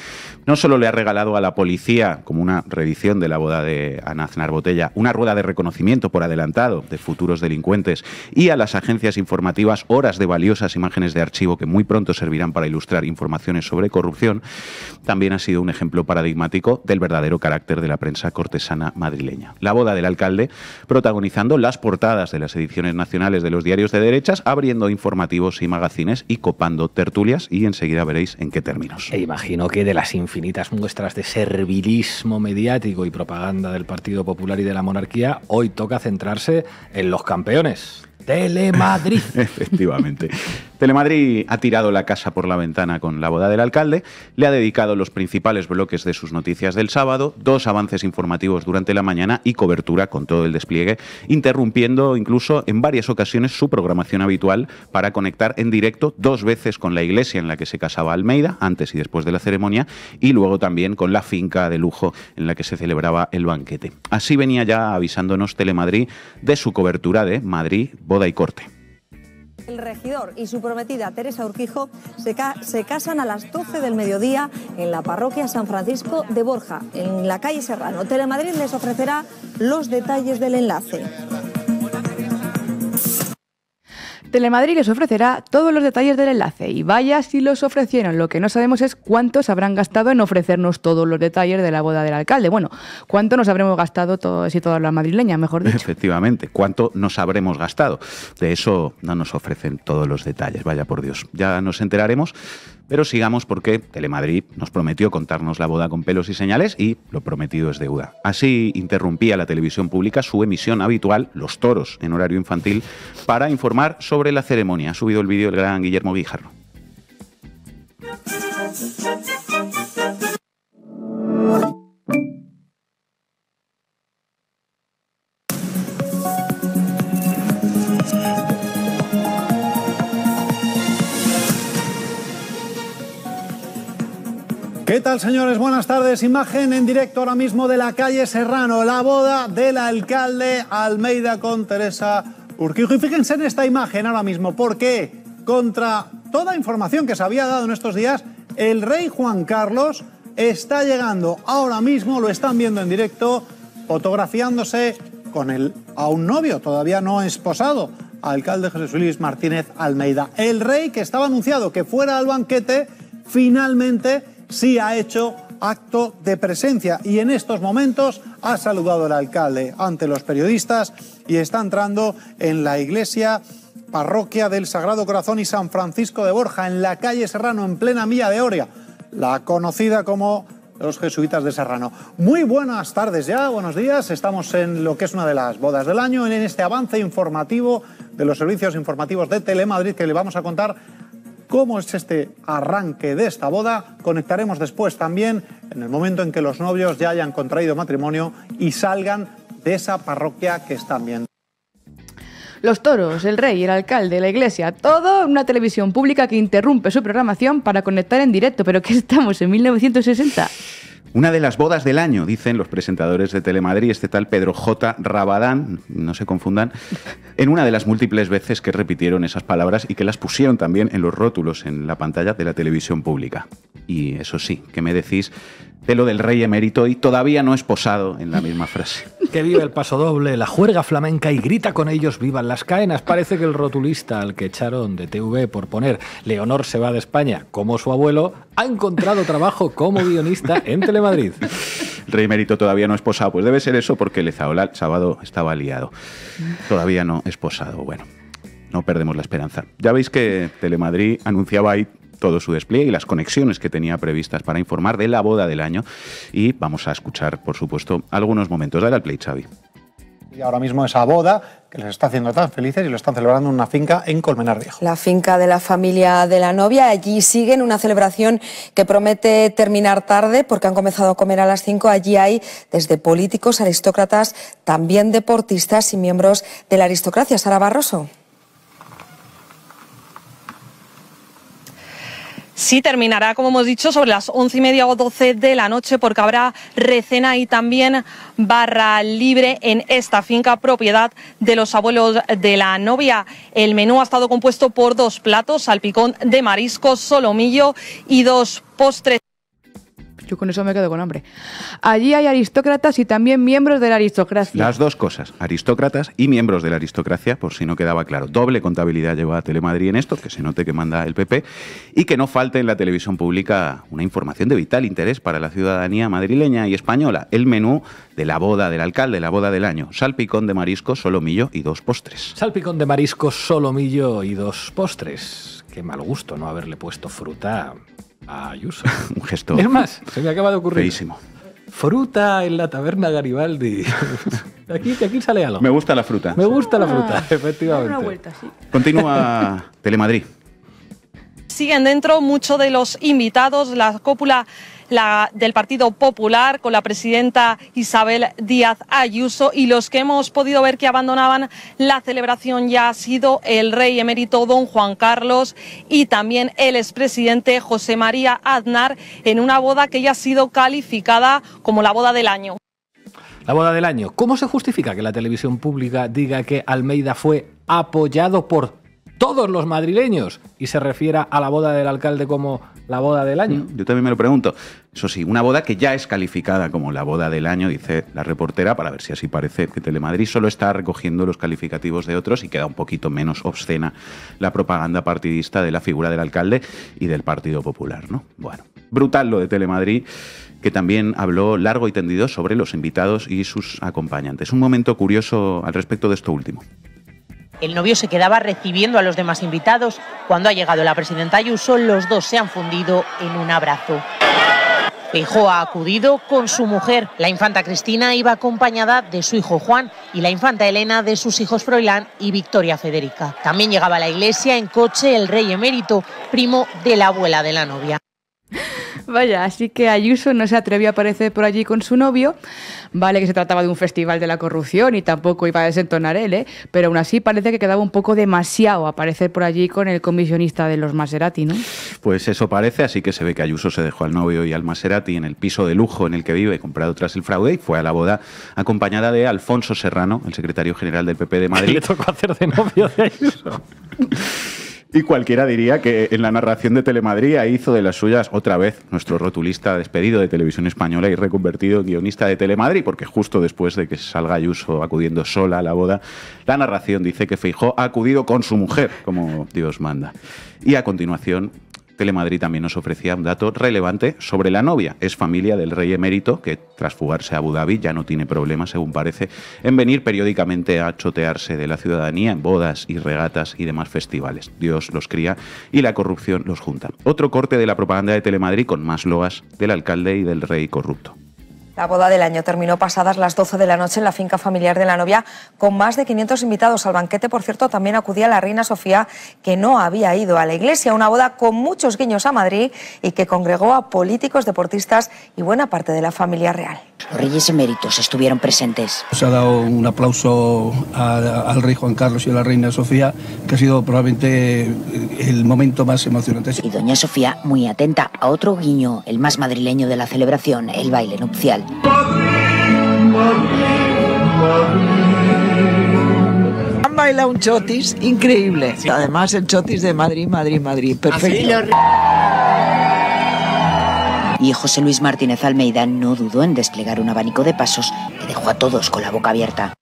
F: no solo le ha regalado a la policía, como una reedición de la boda de Ana Botella, una rueda de reconocimiento por adelantado de futuros delincuentes y a las agencias informativas horas de valiosas imágenes de archivo que muy pronto servirán para ilustrar informaciones sobre corrupción, también ha sido un ejemplo paradigmático del verdadero carácter de la prensa cortesana madrileña. La boda del alcalde, protagonizando las portadas de las ediciones nacionales de los diarios de derechas, abriendo informativos y magazines y copando tertulias y enseguida veréis en qué términos. E
E: imagino que de las infinitas muestras de servilismo mediático y propaganda del Partido Popular y de la monarquía, hoy toca centrarse en los campeones. Telemadrid.
F: Efectivamente. Telemadrid ha tirado la casa por la ventana con la boda del alcalde, le ha dedicado los principales bloques de sus noticias del sábado, dos avances informativos durante la mañana y cobertura con todo el despliegue, interrumpiendo incluso en varias ocasiones su programación habitual para conectar en directo dos veces con la iglesia en la que se casaba Almeida, antes y después de la ceremonia, y luego también con la finca de lujo en la que se celebraba el banquete. Así venía ya avisándonos Telemadrid de su cobertura de Madrid, boda y corte.
A: El regidor y su prometida Teresa Urquijo se, casan a las 12 del mediodía en la parroquia San Francisco de Borja, en la calle Serrano. Telemadrid les ofrecerá los detalles del enlace. Telemadrid les
B: ofrecerá todos los detalles del enlace y vaya si los ofrecieron, lo que no sabemos es cuántos habrán gastado en ofrecernos todos los detalles de la boda del alcalde. Bueno, cuánto nos habremos gastado todos y todas las madrileñas, mejor dicho.
F: Efectivamente, cuánto nos habremos gastado. De eso no nos ofrecen todos los detalles, vaya por Dios. Ya nos enteraremos pero sigamos porque Telemadrid nos prometió contarnos la boda con pelos y señales y lo prometido es deuda. Así interrumpía la televisión pública su emisión habitual, Los Toros, en horario infantil, para informar sobre la ceremonia. Ha subido el vídeo el gran Guillermo Guijarro.
G: ¿Qué tal, señores? Buenas tardes. Imagen en directo ahora mismo de la calle Serrano, la boda del alcalde Almeida con Teresa Urquijo. Y fíjense en esta imagen ahora mismo, porque contra toda información que se había dado en estos días, el rey Juan Carlos está llegando ahora mismo, lo están viendo en directo, fotografiándose con el, a un novio, todavía no esposado, alcalde Jesús Luis Martínez Almeida. El rey que estaba anunciado que fuera al banquete, finalmente sí ha hecho acto de presencia y en estos momentos ha saludado el alcalde ante los periodistas y está entrando en la iglesia parroquia del Sagrado Corazón y San Francisco de Borja, en la calle Serrano, en plena mía de Oria, la conocida como los jesuitas de Serrano. Muy buenas tardes ya, buenos días. Estamos en lo que es una de las bodas del año, en este avance informativo de los servicios informativos de Telemadrid que le vamos a contar cómo es este arranque de esta boda. Conectaremos después también en el momento en que los novios ya hayan contraído matrimonio y salgan de esa parroquia que están viendo
B: los toros, el rey, el alcalde, la iglesia, todo en una televisión pública que interrumpe su programación para conectar en directo. Pero que estamos en 1960.
F: Una de las bodas del año, dicen los presentadores de Telemadrid, este tal Pedro J. Rabadán, no se confundan, en una de las múltiples veces que repitieron esas palabras y que las pusieron también en los rótulos en la pantalla de la televisión pública. Y eso sí, ¿qué me decís de del rey emérito y todavía no es posado en la misma frase.
E: Que vive el paso doble, la juerga flamenca y grita con ellos vivan las caenas. Parece que el rotulista al que echaron de TV por poner Leonor se va de España como su abuelo ha encontrado trabajo como
F: guionista en Telemadrid. El rey emérito todavía no es posado, pues debe ser eso porque Lezaola el sábado estaba liado. Todavía no es posado, bueno. No perdemos la esperanza. Ya veis que Telemadrid anunciaba ahí todo su despliegue y las conexiones que tenía previstas para informar de la boda del año. Y vamos a escuchar, por supuesto, algunos momentos. de la play, Xavi.
G: Y ahora mismo esa boda que les está haciendo tan felices y lo están celebrando en una finca en Colmenar Viejo.
A: La finca de la familia de la novia. Allí siguen una celebración que promete terminar tarde porque han comenzado a comer a las 5. Allí hay desde políticos, aristócratas, también deportistas y miembros de la aristocracia. Sara Barroso.
B: Sí, terminará, como hemos dicho, sobre las once y media o doce de la noche, porque habrá recena y también barra libre en esta finca propiedad de los abuelos de la novia. El menú ha estado compuesto por dos platos, salpicón de marisco, solomillo y dos postres. Yo con eso me quedo con hambre. Allí hay aristócratas y también miembros de la aristocracia. Las dos
F: cosas, aristócratas y miembros de la aristocracia, por si no quedaba claro. Doble contabilidad lleva a Telemadrid en esto, que se note que manda el PP, y que no falte en la televisión pública una información de vital interés para la ciudadanía madrileña y española. El menú de la boda del alcalde, la boda del año. Salpicón de marisco, solomillo y dos postres.
E: Salpicón de marisco, solomillo y dos postres. Qué mal gusto no haberle puesto fruta Ayuso. un gesto. Es más, se me acaba de ocurrir. Fruta en la taberna Garibaldi. aquí,
F: aquí sale algo. Me gusta la fruta. Me gusta la fruta, ah, efectivamente. Una vuelta, sí. Continúa Telemadrid.
B: Siguen dentro muchos de los invitados. La cópula la, del Partido Popular con la presidenta Isabel Díaz Ayuso y los que hemos podido ver que abandonaban la celebración ya ha sido el rey emérito don Juan Carlos y también el expresidente José María Aznar en una boda que ya ha sido calificada como la boda del año.
E: La boda del año. ¿Cómo se justifica que la televisión pública diga que Almeida fue apoyado por todos los madrileños y se refiera a la boda del alcalde como la boda del año.
F: Yo también me lo pregunto. Eso sí, una boda que ya es calificada como la boda del año, dice la reportera, para ver si así parece que Telemadrid solo está recogiendo los calificativos de otros y queda un poquito menos obscena la propaganda partidista de la figura del alcalde y del Partido Popular, ¿no? Bueno, brutal lo de Telemadrid que también habló largo y tendido sobre los invitados y sus acompañantes. Un momento curioso al respecto de esto último.
A: El novio se quedaba recibiendo a los demás invitados. Cuando ha llegado la presidenta Ayuso, los dos se han fundido en un abrazo. Pejo ha acudido con su mujer. La infanta Cristina iba acompañada de su hijo Juan y la infanta Elena de sus hijos Froilán y Victoria Federica. También llegaba a la iglesia en coche el rey emérito, primo de la abuela de la novia. Vaya, así que
B: Ayuso no se atrevió a aparecer por allí con su novio. Vale que se trataba de un festival de la corrupción y tampoco iba a desentonar él, ¿eh? pero aún así parece que quedaba un poco demasiado aparecer por allí con el comisionista de los Maserati, ¿no?
F: Pues eso parece, así que se ve que Ayuso se dejó al novio y al Maserati en el piso de lujo en el que vive, comprado tras el fraude, y fue a la boda acompañada de Alfonso Serrano, el secretario general del PP de Madrid. Le
E: tocó hacer de novio de Ayuso.
F: Y cualquiera diría que en la narración de Telemadrid hizo de las suyas otra vez nuestro rotulista despedido de Televisión Española y reconvertido en guionista de Telemadrid, porque justo después de que salga Ayuso acudiendo sola a la boda, la narración dice que Feijó ha acudido con su mujer, como Dios manda. Y a continuación, Telemadrid también nos ofrecía un dato relevante sobre la novia. Es familia del rey emérito que tras fugarse a Abu Dhabi ya no tiene problema, según parece, en venir periódicamente a chotearse de la ciudadanía en bodas y regatas y demás festivales. Dios los cría y la corrupción los junta. Otro corte de la propaganda de Telemadrid con más loas del alcalde
B: y del rey corrupto. La boda del año terminó pasadas las 12 de la noche en la finca familiar de la novia, con más de 500 invitados al banquete. Por cierto, también acudía la reina Sofía, que no había ido a la iglesia. Una boda con muchos guiños a Madrid y que congregó a políticos, deportistas y buena parte de la familia real.
A: Los reyes eméritos estuvieron presentes. Se ha dado un
G: aplauso al rey Juan Carlos y a la reina Sofía, que ha sido probablemente
A: el momento más emocionante. Y doña Sofía muy atenta a otro guiño, el más madrileño de la celebración, el baile nupcial. Han bailado un chotis increíble. Además, el chotis de Madrid, Madrid, Madrid. Perfecto. Y José Luis Martínez Almeida no dudó en desplegar un abanico de pasos que dejó a todos con la boca abierta.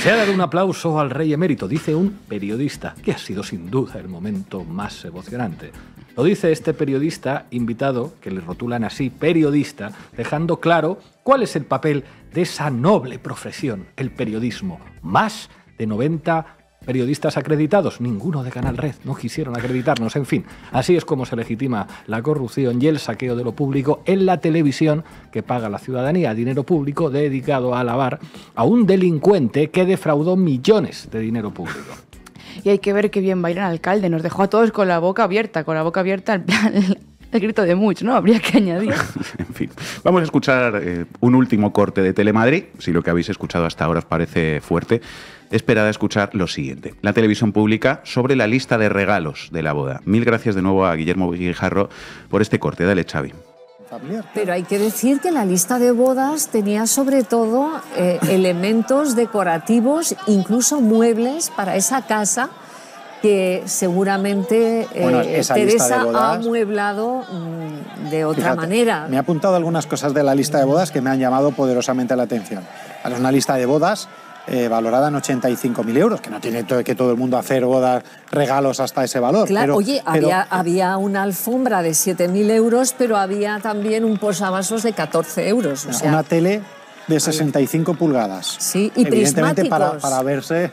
E: Se ha dado un aplauso al rey emérito, dice un periodista, que ha sido sin duda el momento más emocionante. Lo dice este periodista invitado, que le rotulan así periodista, dejando claro cuál es el papel de esa noble profesión, el periodismo. Más de 90 periodistas acreditados, ninguno de Canal Red, no quisieron acreditarnos, en fin, así es como se legitima la corrupción y el saqueo de lo público en la televisión que paga la ciudadanía, dinero público dedicado a alabar a un delincuente que defraudó millones de dinero público.
B: Y hay que ver qué bien baila el alcalde, nos dejó a todos con la boca abierta, con la boca abierta al plan He grito de mucho, ¿no? Habría que añadir.
F: en fin. Vamos a escuchar eh, un último corte de Telemadrid. Si lo que habéis escuchado hasta ahora os parece fuerte, esperad a escuchar lo siguiente. La televisión pública sobre la lista de regalos de la boda. Mil gracias de nuevo a Guillermo Guijarro por este corte.
A: Dale, Xavi. Pero hay que decir que la lista de bodas tenía sobre todo eh, elementos decorativos, incluso muebles para esa casa que seguramente eh, Teresa ha amueblado mm, de otra manera.
G: Me ha apuntado algunas cosas de la lista de bodas que me han llamado poderosamente la atención. es una lista de bodas eh, valorada en 85.000 euros, que no tiene que todo el mundo hacer bodas, regalos hasta ese valor. Claro, oye, había,
A: una alfombra de 7.000 euros, pero había también un posavasos de 14 euros. una
G: tele de 65 pulgadas. Sí, y Evidentemente para verse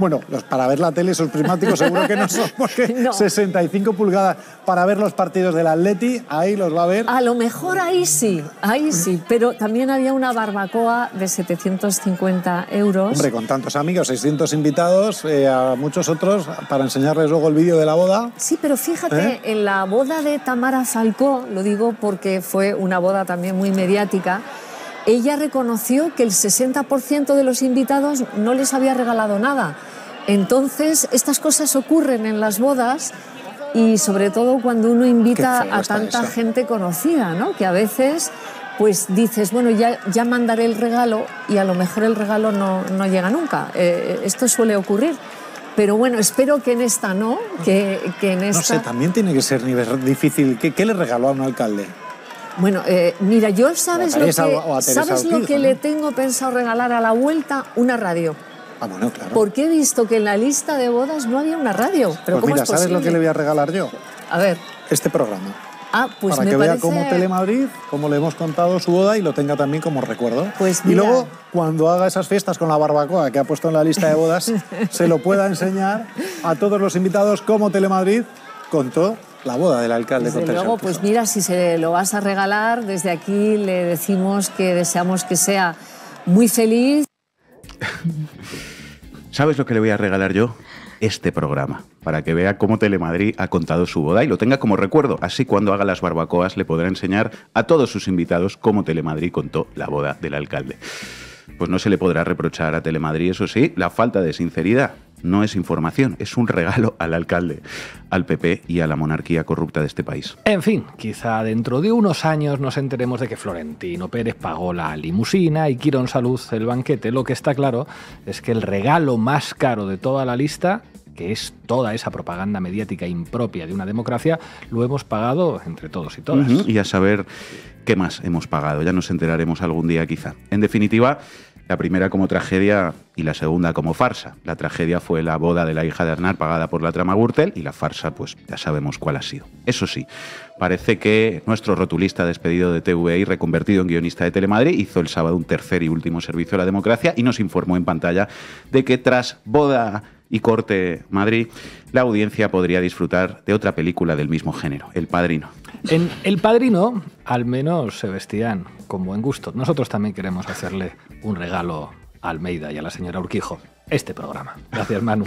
G: bueno, los, para ver la tele, esos prismáticos seguro que no son, porque 65 pulgadas para ver los partidos del Atleti, ahí
A: los va a ver. A lo mejor ahí sí, ahí sí, pero también había una barbacoa de 750 euros. Hombre,
G: con tantos amigos, 600 invitados, eh, a muchos otros, para enseñarles luego el vídeo de la boda.
A: Sí, pero fíjate, ¿Eh? en la boda de Tamara Falcó, lo digo porque fue una boda también muy mediática, ella reconoció que el 60% de los invitados no les había regalado nada. Entonces, estas cosas ocurren en las bodas y sobre todo cuando uno invita a tanta gente conocida, ¿no? Que a veces pues dices, bueno, ya, ya mandaré el regalo y a lo mejor el regalo no, llega nunca. Eh, eh, esto suele ocurrir. Pero bueno, espero que en esta no, que, en esta... No sé,
G: también tiene que ser difícil. qué le regaló a un alcalde?
A: Bueno, eh, mira, yo sabes, lo que, le tengo pensado regalar a la vuelta una radio.
G: Ah, bueno, claro. Porque
A: he visto que en la lista de bodas no había una radio. Pero pues mira, ¿sabes lo que le voy
G: a regalar yo? A ver. Este programa.
A: Ah, pues Para que vea cómo
G: Telemadrid, como le hemos contado su boda y lo tenga también como recuerdo. Pues Y luego, cuando haga esas fiestas con la barbacoa que ha puesto en la lista de bodas, se lo pueda enseñar a todos los invitados cómo Telemadrid contó la boda del alcalde desde luego,
A: pues mira, si se lo vas a regalar, desde aquí le decimos que deseamos que sea muy feliz.
F: ¿Sabes lo que le voy a regalar yo? Este programa, para que vea cómo Telemadrid ha contado su boda y lo tenga como recuerdo. Así cuando haga las barbacoas le podrá enseñar a todos sus invitados cómo Telemadrid contó la boda del alcalde. Pues no se le podrá reprochar a Telemadrid, eso sí, la falta de sinceridad no es información, es un regalo al alcalde, al PP y a la monarquía corrupta de este país.
E: En fin, quizá dentro de unos años nos enteremos de que Florentino Pérez pagó la limusina y Quirón Salud el banquete. Lo que está claro es que el regalo más caro de toda la lista que es toda esa propaganda mediática impropia de una democracia, lo hemos pagado entre todos y todas. Y
F: a saber qué más hemos pagado, ya nos enteraremos algún día quizá. En definitiva, la primera como tragedia y la segunda como farsa. La tragedia fue la boda de la hija de Arnar pagada por la trama Gürtel y la farsa pues ya sabemos cuál ha sido. Eso sí, parece que nuestro rotulista despedido de TVI, reconvertido en guionista de Telemadrid hizo el sábado un tercer y último servicio a la democracia y nos informó en pantalla de que tras boda y Corte Madrid, la audiencia podría disfrutar de otra película del mismo género, El Padrino. En El
E: Padrino, al menos se vestían con buen gusto. Nosotros también queremos hacerle un regalo a Almeida y a la señora Urquijo este programa. Gracias, Manu.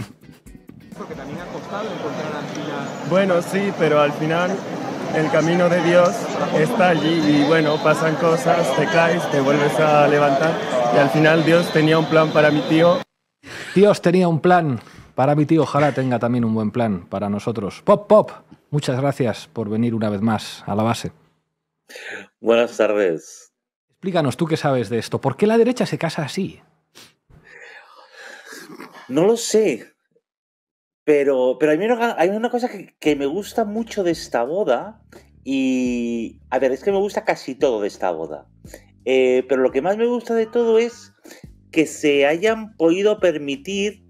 H: también ha costado encontrar Bueno, sí, pero al final el camino de Dios está allí y bueno, pasan cosas, te caes, te vuelves a levantar y al final Dios tenía un plan para mi tío.
E: Dios tenía un plan para mi tío, ojalá tenga también un buen plan para nosotros. Pop, pop, muchas gracias por venir una vez más a la base.
C: Buenas tardes.
E: Explícanos tú qué sabes de esto. ¿Por qué la derecha se casa así?
C: No lo sé. Pero, pero hay, una, hay una cosa que, me gusta mucho de esta boda. Y. A ver, es que me gusta casi todo de esta boda. Eh, pero lo que más me gusta de todo es que se hayan podido permitir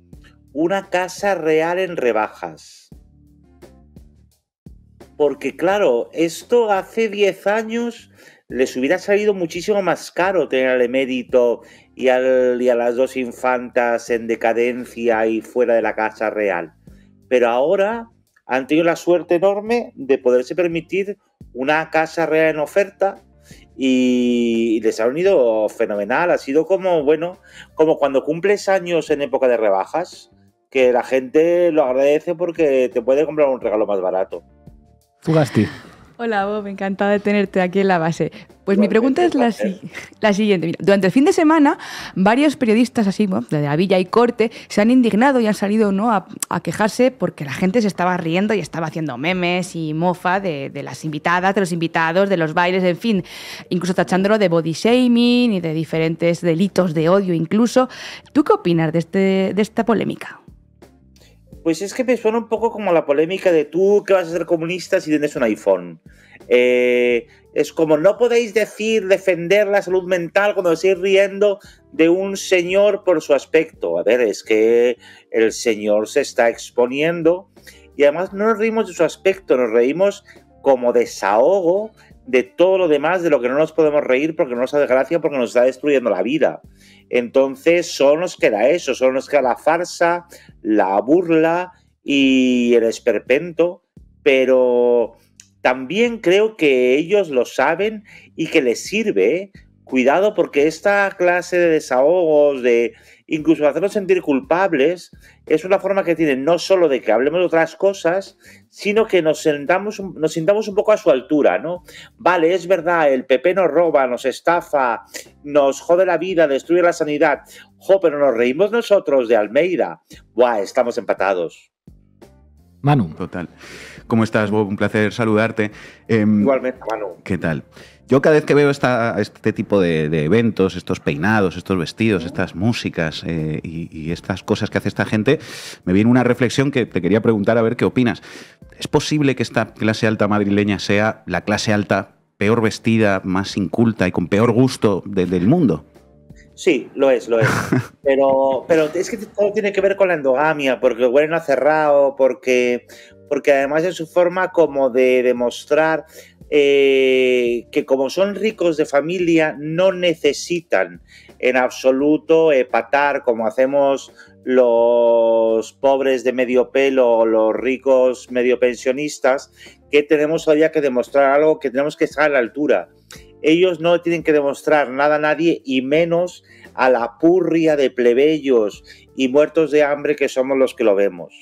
C: una casa real en rebajas. Porque, claro, esto hace 10 años les hubiera salido muchísimo más caro tener al emérito y, a las dos infantas en decadencia y fuera de la casa real. Pero ahora han tenido la suerte enorme de poderse permitir una casa real en oferta y les ha unido fenomenal. Ha sido como, bueno, como cuando cumples años en época de rebajas, que la gente lo agradece porque te puede comprar un regalo más barato. Fugasti.
B: Hola Bob, encantada de tenerte aquí en la base. Pues mi pregunta es la, siguiente. durante el fin de semana, varios periodistas así, de la Villa y Corte, se han indignado y han salido ¿no? A, quejarse porque la gente se estaba riendo y estaba haciendo memes y mofa de, las invitadas, de los invitados, de los bailes, en fin, incluso tachándolo de body shaming y de diferentes delitos de odio incluso. ¿Tú qué opinas de, este, de esta polémica?
C: Pues es que me suena un poco como la polémica de tú que vas a ser comunista si tienes un iPhone. Eh, es como no podéis decir defender la salud mental cuando estáis riendo de un señor por su aspecto. A ver, es que el señor se está exponiendo y además no nos reímos de su aspecto, nos reímos como desahogo de todo lo demás, de lo que no nos podemos reír porque no nos hace gracia, porque nos está destruyendo la vida. Entonces solo nos queda eso, solo nos queda la farsa, la burla y el esperpento, pero también creo que ellos lo saben y que les sirve. Eh. Cuidado porque esta clase de desahogos, de, incluso hacernos sentir culpables, es una forma que tiene no solo de que hablemos de otras cosas, sino que nos, sentamos, nos sintamos un poco a su altura, ¿no? Vale, es verdad, el PP nos roba, nos estafa, nos jode la vida, destruye la sanidad, jo, pero nos reímos nosotros de Almeida. Buah, estamos empatados.
F: Manu. Total. ¿Cómo estás, Bob? Un placer saludarte. Em, Igualmente, Manu. ¿Qué tal? Yo cada vez que veo este tipo de, eventos, estos peinados, estos vestidos, estas músicas eh, y, estas cosas que hace esta gente, me viene una reflexión que te quería preguntar a ver qué opinas. ¿Es posible que esta clase alta madrileña sea la clase alta peor vestida, más inculta y con peor gusto del mundo?
C: Sí, lo es, lo es. Pero, pero es que todo tiene que ver con la endogamia, porque el no ha cerrado, porque, porque además es su forma como de demostrar eh, que como son ricos de familia, no necesitan en absoluto patar como hacemos los pobres de medio pelo o los ricos medio pensionistas, que tenemos todavía que demostrar algo, que tenemos que estar a la altura ellos no tienen que demostrar nada a nadie y menos a la purria de plebeyos y muertos de hambre que somos los que lo vemos.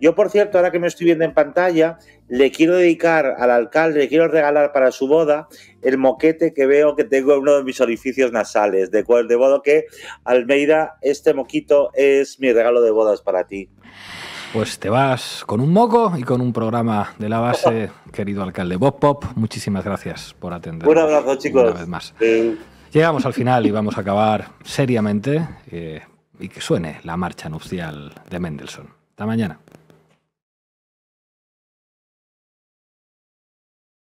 C: Yo, por cierto, ahora que me estoy viendo en pantalla, le quiero dedicar al alcalde, le quiero regalar para su boda el moquete que veo que tengo en uno de mis orificios nasales, de, cual, de modo que, Almeida, este moquito es mi regalo de bodas para ti.
E: Pues te vas con un moco y con un programa de la base, querido alcalde Bob Pop. Muchísimas gracias por atender.
C: Un abrazo, chicos. Una vez más.
E: Llegamos al final y vamos a acabar seriamente
C: eh,
H: y que suene la marcha nupcial de Mendelssohn.
C: Hasta mañana.